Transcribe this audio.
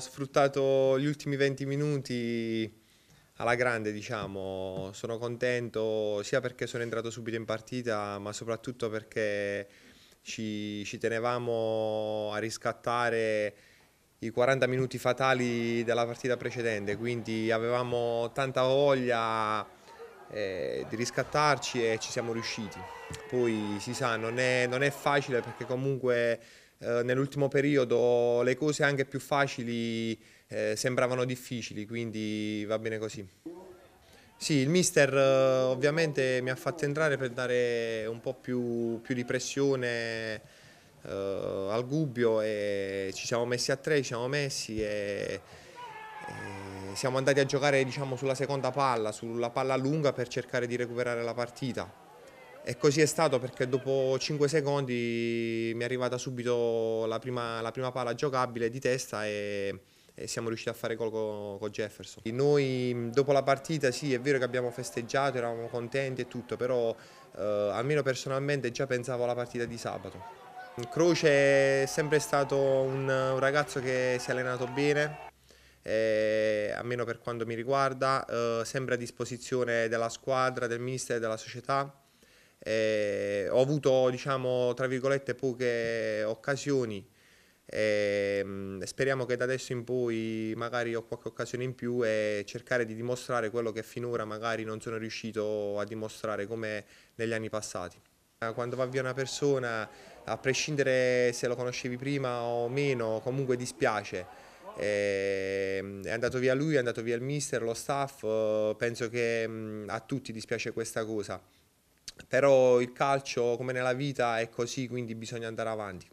sfruttato gli ultimi 20 minuti alla grande, diciamo. Sono contento sia perché sono entrato subito in partita, ma soprattutto perché ci, ci tenevamo a riscattare i 40 minuti fatali della partita precedente, quindi avevamo tanta voglia eh, di riscattarci e ci siamo riusciti. Poi si sa, non è, non è facile perché comunque eh, nell'ultimo periodo le cose anche più facili eh, sembravano difficili, quindi va bene così. Sì, il mister eh, ovviamente mi ha fatto entrare per dare un po' più, più di pressione eh, al Gubbio e ci siamo messi a tre, ci siamo messi e, e siamo andati a giocare diciamo, sulla seconda palla, sulla palla lunga per cercare di recuperare la partita. E così è stato perché dopo 5 secondi mi è arrivata subito la prima, la prima pala giocabile di testa e, e siamo riusciti a fare gol con, con Jefferson. E noi dopo la partita sì è vero che abbiamo festeggiato, eravamo contenti e tutto, però eh, almeno personalmente già pensavo alla partita di sabato. Croce è sempre stato un, un ragazzo che si è allenato bene, eh, almeno per quanto mi riguarda, eh, sempre a disposizione della squadra, del ministero e della società. Eh, ho avuto, diciamo, tra virgolette, poche occasioni. Eh, speriamo che da adesso in poi magari ho qualche occasione in più e cercare di dimostrare quello che finora magari non sono riuscito a dimostrare come negli anni passati. Quando va via una persona, a prescindere se lo conoscevi prima o meno, comunque dispiace. Ehm, è andato via lui, è andato via il mister, lo staff, eh, penso che mm, a tutti dispiace questa cosa. Però il calcio, come nella vita, è così, quindi bisogna andare avanti.